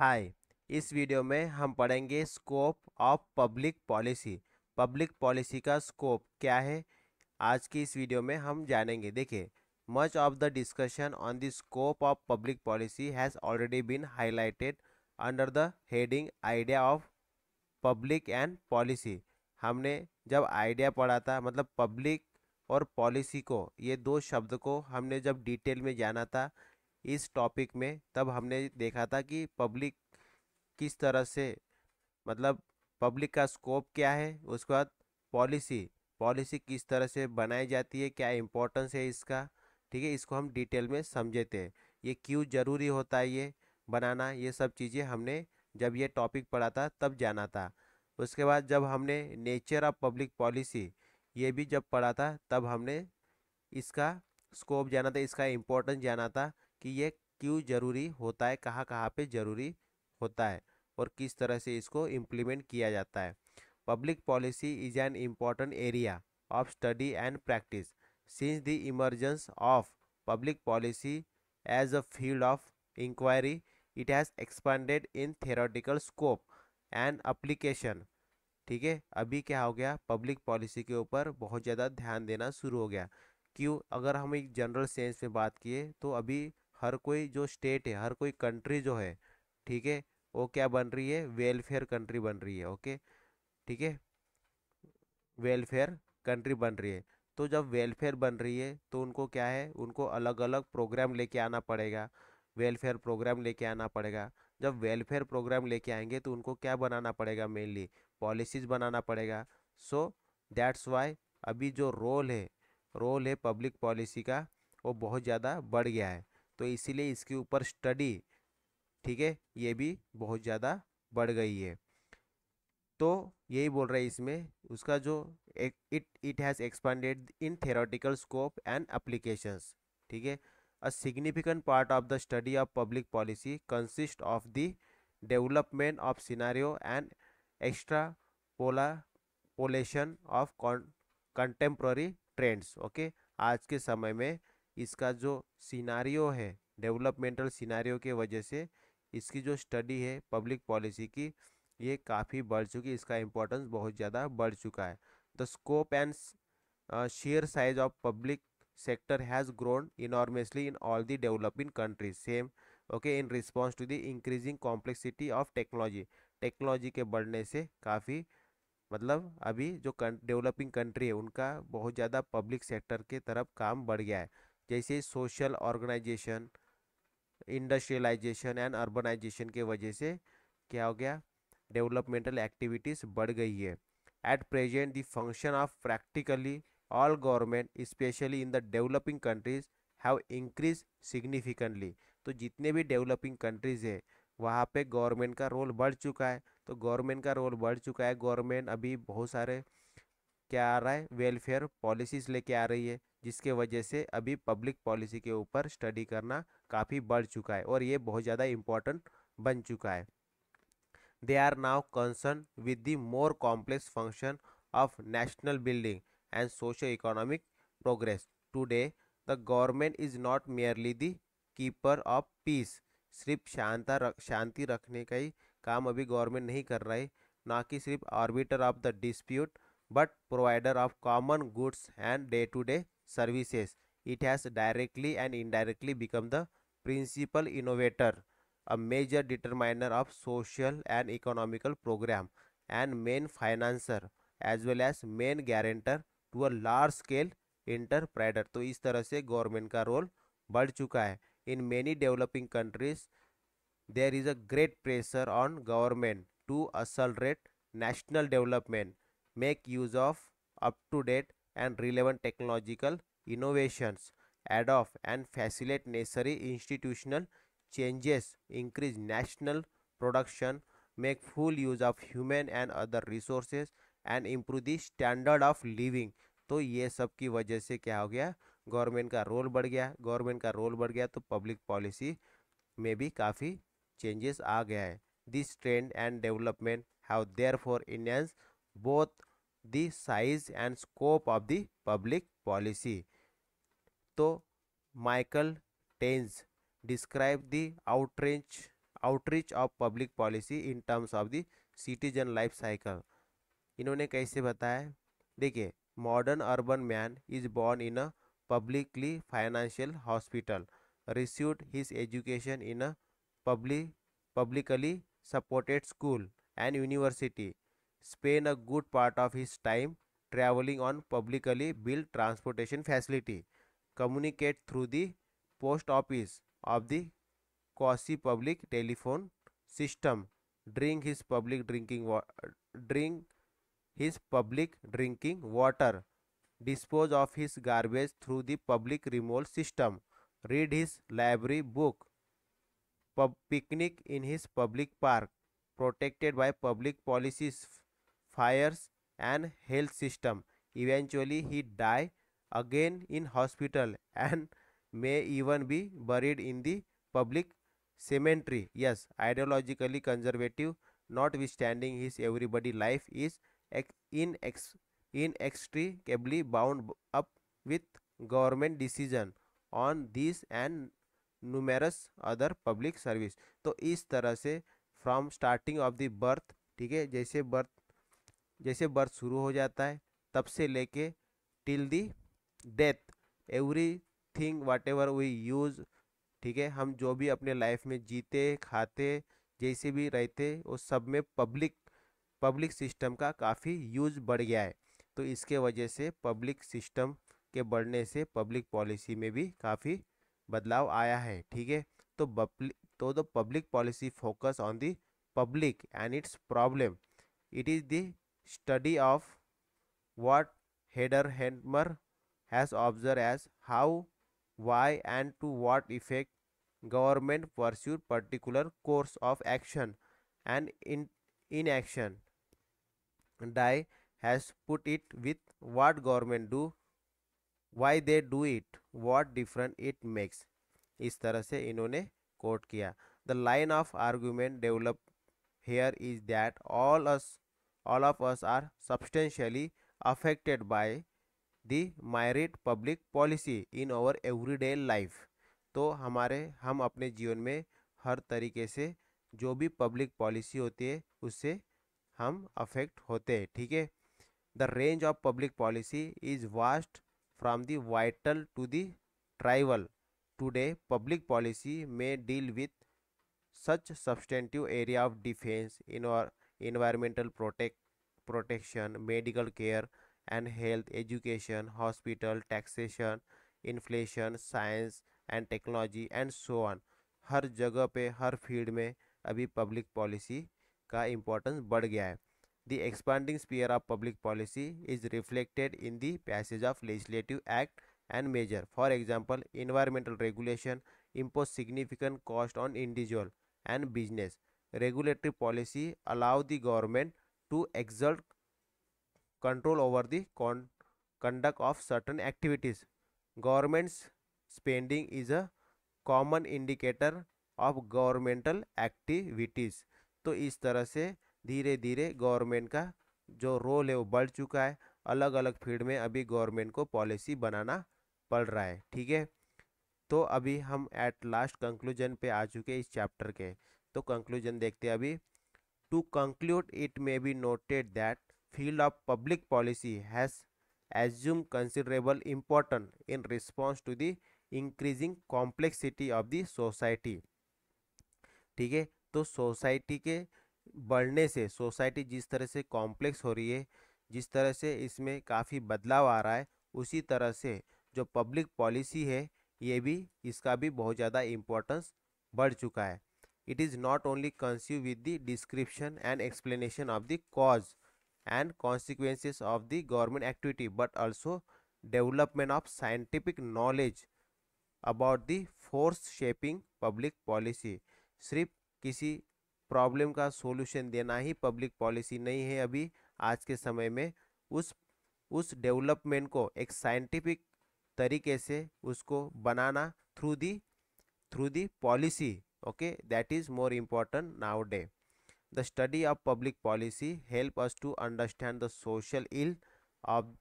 हाय इस वीडियो में हम पढ़ेंगे scope of public policy public policy का स्कोप क्या है आज की इस वीडियो में हम जानेंगे देखिए much of the discussion on the scope of public policy has already been highlighted under the heading idea of public and policy हमने जब आइडिया पढ़ा था मतलब पब्लिक और पॉलिसी को ये दो शब्द को हमने जब डिटेल में जाना था इस टॉपिक में तब हमने देखा था कि पब्लिक किस तरह से मतलब पब्लिक का स्कोप क्या है उसके बाद पॉलिसी पॉलिसी किस तरह से बनाई जाती है क्या इम्पोर्टेंस है इसका ठीक है इसको हम डिटेल में समझे थे ये क्यों ज़रूरी होता है ये बनाना ये सब चीज़ें हमने जब ये टॉपिक पढ़ा था तब जाना था उसके बाद जब हमने नेचर ऑफ पब्लिक पॉलिसी ये भी जब पढ़ा था तब हमने इसका स्कोप जाना था इसका इम्पोर्टेंस जाना था कि ये क्यों ज़रूरी होता है कहाँ कहाँ पे ज़रूरी होता है और किस तरह से इसको इम्प्लीमेंट किया जाता है public policy is an important area of study and practice since the emergence of public policy as a field of inquiry it has expanded in theoretical scope and application ठीक है अभी क्या हो गया पब्लिक पॉलिसी के ऊपर बहुत ज़्यादा ध्यान देना शुरू हो गया क्यों अगर हम एक जनरल सेंस में बात किए तो अभी हर कोई जो स्टेट है हर कोई कंट्री जो है ठीक है वो क्या बन रही है वेलफेयर कंट्री बन रही है ओके ठीक है वेलफेयर कंट्री बन रही है तो जब वेलफेयर बन रही है तो उनको क्या है उनको अलग अलग प्रोग्राम लेके आना पड़ेगा वेलफेयर प्रोग्राम लेके आना पड़ेगा जब वेलफेयर प्रोग्राम लेके आएंगे तो उनको क्या बनाना पड़ेगा मेनली पॉलिसीज बनाना पड़ेगा सो दैट्स वाई अभी जो रोल है रोल है पब्लिक पॉलिसी का वो बहुत ज़्यादा बढ़ गया है तो इसीलिए इसके ऊपर स्टडी ठीक है ये भी बहुत ज़्यादा बढ़ गई है तो यही बोल रहे है इसमें उसका जो it it has expanded in theoretical scope and applications ठीक है a significant part of the study of public policy consist of the development of scenario and extrapolation of contemporary trends okay आज के समय में इसका जो scenario है developmental scenario के वजह से इसकी जो स्टडी है पब्लिक पॉलिसी की ये काफ़ी बढ़ चुकी इसका इम्पोर्टेंस बहुत ज़्यादा बढ़ चुका है the scope and share size of public sector has grown enormously in all the developing countries same okay in response to the increasing complexity of technology technology के बढ़ने से काफ़ी मतलब अभी जो डेवलपिंग कंट्री है उनका बहुत ज़्यादा पब्लिक सेक्टर के तरफ काम बढ़ गया है जैसे social organisation industrialisation and urbanisation के वजह से क्या हो गया डेवलपमेंटल एक्टिविटीज़ बढ़ गई है at present the function of practically all government specially in the developing countries have increase significantly तो जितने भी डेवलपिंग कंट्रीज़ है वहाँ पे गवर्नमेंट का रोल बढ़ चुका है तो गवर्नमेंट का रोल बढ़ चुका है गवर्नमेंट अभी बहुत सारे क्या आ रहा है वेलफेयर पॉलिसीज़ लेके आ रही है जिसके वजह से अभी पब्लिक पॉलिसी के ऊपर स्टडी करना काफ़ी बढ़ चुका है और ये बहुत ज़्यादा इम्पोर्टेंट बन चुका है they are now concern with the more complex function of national building and socio economic progress today the government is not merely keeper of peace सिर्फ शांता रख, शांति रखने का ही काम अभी गवर्नमेंट नहीं कर रहा है ना कि सिर्फ arbiter of the dispute but provider of common goods and day to day services. It has directly and indirectly become the principal innovator, a major determiner of social and economical program and main financier as well as main guarantor to a large scale enterprider to is tarah se government ka role बढ़ chuka hai in many developing countries there is a great pressure on government to accelerate national development make use of up to date and relevant technological innovations, adopt and facilitate necessary institutional changes, increase national production, make full use of human and other resources and improve the standard of living. तो ये सब की वजह से क्या हो गया government का रोल बढ़ गया गवर्नमेंट का रोल बढ़ गया तो पब्लिक पॉलिसी में भी काफ़ी चेंजेस आ गया है this trend and development have therefore Indians both the size and scope of the public policy तो Michael Teitz describe the outreach outreach of public policy in terms of the citizen life cycle इन्होंने कैसे बताया देखिए modern urban man is born in a publicly financial hospital received his education in a public publicly supported school and university Spend a good part of his time traveling on publicly built transportation facility communicate through the post office of the quasi public telephone system drink his public drinking water drink his public drinking water dispose of his garbage through the public removal system read his library book pub picnic in his public park protected by public policies fires and health system. Eventually he die again in hospital and may even be buried in the public cemetery. Yes, ideologically conservative notwithstanding his everybody life is inex inextricably bound up with government decision on this and numerous other public service तो इस तरह से from starting of the birth ठीक है जैसे birth जैसे birth शुरू हो जाता है तब से लेके till the death everything whatever we use ठीक है हम जो भी अपने लाइफ में जीते खाते जैसे भी रहते वो सब में पब्लिक पब्लिक सिस्टम का काफ़ी यूज बढ़ गया है तो इसके वजह से पब्लिक सिस्टम के बढ़ने से पब्लिक पॉलिसी में भी काफ़ी बदलाव आया है ठीक है तो पब्लिक तो the public policy focus on the public and its problem it is the study of what Hederheimer has observed as how, why and to what effect government pursue particular course of action and in inaction. Die has put it with what government do, why they do it, what different it makes. इस तरह से इन्होंने quote किया the line of argument develop here is that all us all of us are substantially affected by the myriad public policy in our everyday life तो हमारे हम अपने जीवन में हर तरीके से जो भी पब्लिक पॉलिसी होती है उससे हम अफेक्ट होते हैं ठीक है the range of public policy is vast from the vital to the trivial today public policy में deal with such substantive area of defence in और environmental protect, protection, medical care and health, education, hospital, taxation, inflation, science and technology and so on. हर जगह पे हर field में अभी public policy का importance बढ़ गया है the expanding sphere of public policy is reflected in the passage of legislative act and measure. For example, environmental regulation impose significant cost on individual and business. regulatory policy allow the government to exert control over the con conduct of certain activities. Government's spending is a common indicator of governmental activities. तो इस तरह से धीरे धीरे government का जो role है वो बढ़ चुका है अलग अलग फील्ड में अभी गवर्नमेंट को पॉलिसी बनाना पड़ रहा है ठीक है तो अभी हम एट लास्ट कंक्लूजन पे आ चुके हैं इस चैप्टर के तो कंक्लूजन देखते हैं अभी to conclude it may be noted that field of public policy has assume considerable importance in response to the increasing complexity of the society ठीक है तो सोसाइटी के बढ़ने से सोसाइटी जिस तरह से कॉम्प्लेक्स हो रही है जिस तरह से इसमें काफ़ी बदलाव आ रहा है उसी तरह से जो पब्लिक पॉलिसी है ये भी इसका भी बहुत ज़्यादा इम्पोर्टेंस बढ़ चुका है it is not only consumed with the description and explanation of the cause and consequences of the government activity but also development of scientific knowledge about the force shaping public policy सिर्फ किसी problem का solution देना ही public policy नहीं है अभी आज के समय में उस उस डेवलपमेंट को एक साइंटिफिक तरीके से उसको बनाना through the through the policy okay that is more important nowadays the study of public policy help us to understand the social ill of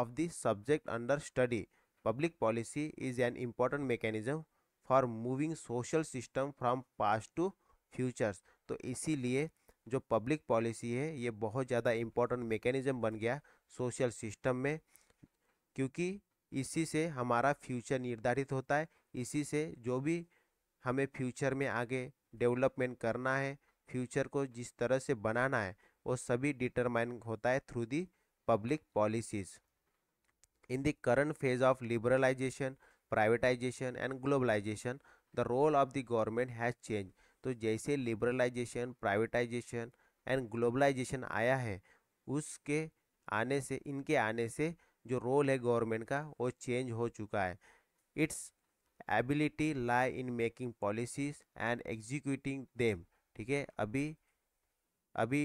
of the subject under study public policy is an important mechanism for moving social system from past to futures तो इसीलिए जो public policy है ये बहुत ज़्यादा important mechanism बन गया social system में क्योंकि इसी से हमारा फ्यूचर निर्धारित होता है इसी से जो भी हमें फ्यूचर में आगे डेवलपमेंट करना है फ्यूचर को जिस तरह से बनाना है वो सभी डिटरमाइन होता है through the public policies in the current phase of liberalisation privatisation and globalisation the role of the government has change तो जैसे लिबरलाइजेशन प्राइवेटाइजेशन एंड ग्लोबलाइजेशन आया है उसके आने से इनके आने से जो रोल है गवर्नमेंट का वो चेंज हो चुका है its ability lie in making policies and executing them ठीक है अभी अभी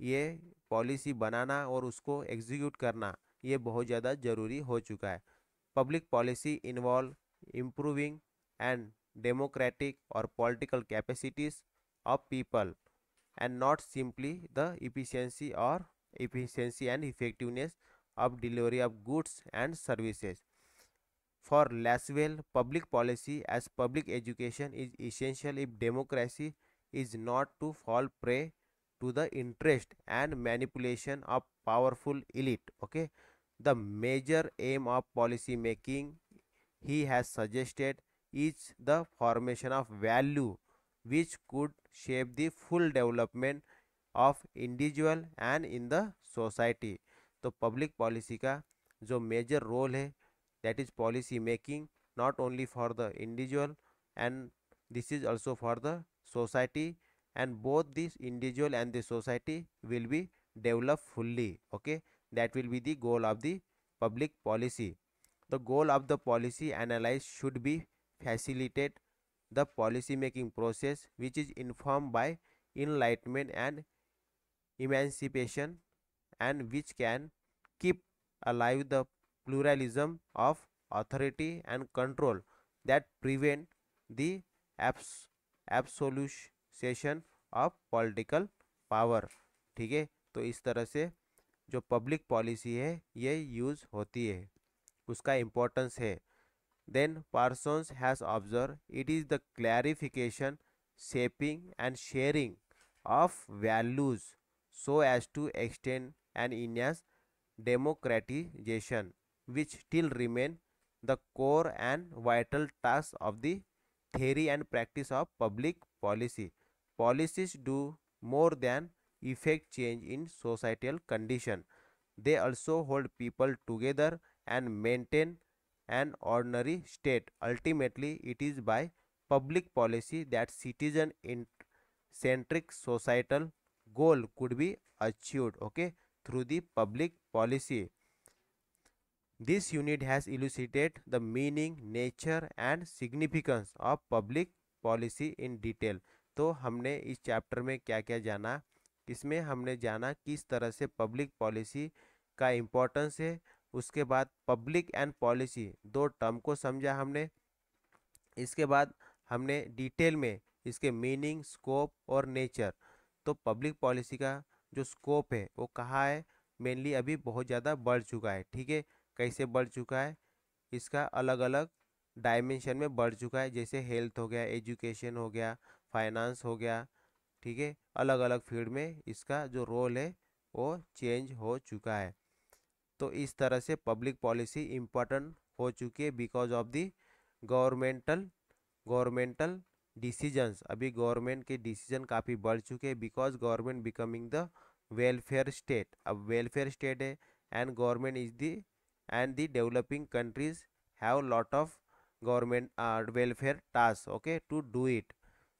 ये पॉलिसी बनाना और उसको एग्जीक्यूट करना ये बहुत ज़्यादा ज़रूरी हो चुका है public policy involve improving and democratic और political capacities of people and not simply the efficiency और efficiency and effectiveness of delivery of goods and services For Laswell, public policy as public education is essential if democracy is not to fall prey to the interest and manipulation of powerful elite. Okay, the major aim of policy making, he has suggested, is the formation of value which could shape the full development of individual and in the society तो public policy का जो major role है that is policy making not only for the individual and this is also for the society and both this individual and the society will be developed fully okay that will be the goal of the public policy the goal of the policy analysis should be facilitate the policy making process which is informed by enlightenment and emancipation and which can keep alive the pluralism of authority and control that prevent the abs absolutization of political power ठीक है तो इस तरह से जो public policy है ये use होती है उसका इम्पोर्टेंस है then Parsons has observe it is the clarification shaping and sharing of values so as to extend and in democratisation which still remain the core and vital tasks of the theory and practice of public policy. Policies do more than effect change in societal condition. They also hold people together and maintain an ordinary state. Ultimately, it is by public policy that citizen-centric societal goal could be achieved okay, through the public policy. This unit has elucidated the meaning, nature and significance of public policy in detail. तो हमने इस chapter में क्या क्या जाना इसमें हमने जाना किस तरह से पब्लिक पॉलिसी का इम्पोर्टेंस है उसके बाद पब्लिक एंड पॉलिसी दो टर्म को समझा हमने इसके बाद हमने डिटेल में इसके मीनिंग स्कोप और नेचर तो पब्लिक पॉलिसी का जो स्कोप है वो कहाँ है मेनली अभी बहुत ज़्यादा बढ़ चुका है ठीक है कैसे बढ़ चुका है इसका अलग अलग डायमेंशन में बढ़ चुका है जैसे हेल्थ हो गया एजुकेशन हो गया फाइनेंस हो गया ठीक है अलग अलग फील्ड में इसका जो रोल है वो चेंज हो चुका है तो इस तरह से पब्लिक पॉलिसी इम्पोर्टेंट हो चुकी है because of the governmental governmental decisions अभी गवर्नमेंट के डिसीजन काफ़ी बढ़ चुके हैं because government becoming the welfare state अब वेलफेयर स्टेट है and government is the and the developing countries have lot of government welfare task okay to do it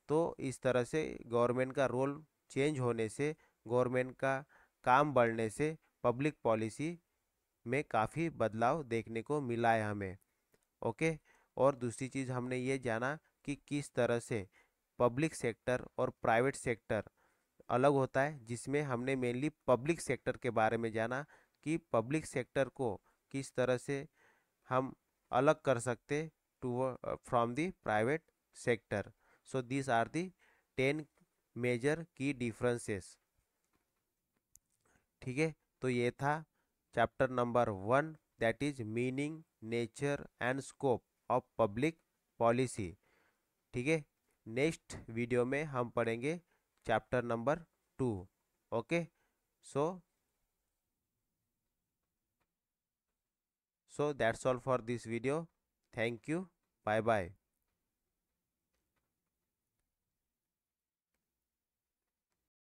तो इस तरह से गवर्नमेंट का रोल चेंज होने से गवर्नमेंट का काम बढ़ने से पब्लिक पॉलिसी में काफ़ी बदलाव देखने को मिला है हमें ओके और दूसरी चीज़ हमने ये जाना कि किस तरह से पब्लिक सेक्टर और प्राइवेट सेक्टर अलग होता है जिसमें हमने मेनली पब्लिक सेक्टर के बारे में जाना कि पब्लिक सेक्टर को किस तरह से हम अलग कर सकते to from the private sector so this are the ten major की डिफरेंसेस ठीक है तो ये था chapter number one that is meaning nature and scope of public policy ठीक है नेक्स्ट वीडियो में हम पढ़ेंगे chapter number two okay so so that's all for this video thank you bye bye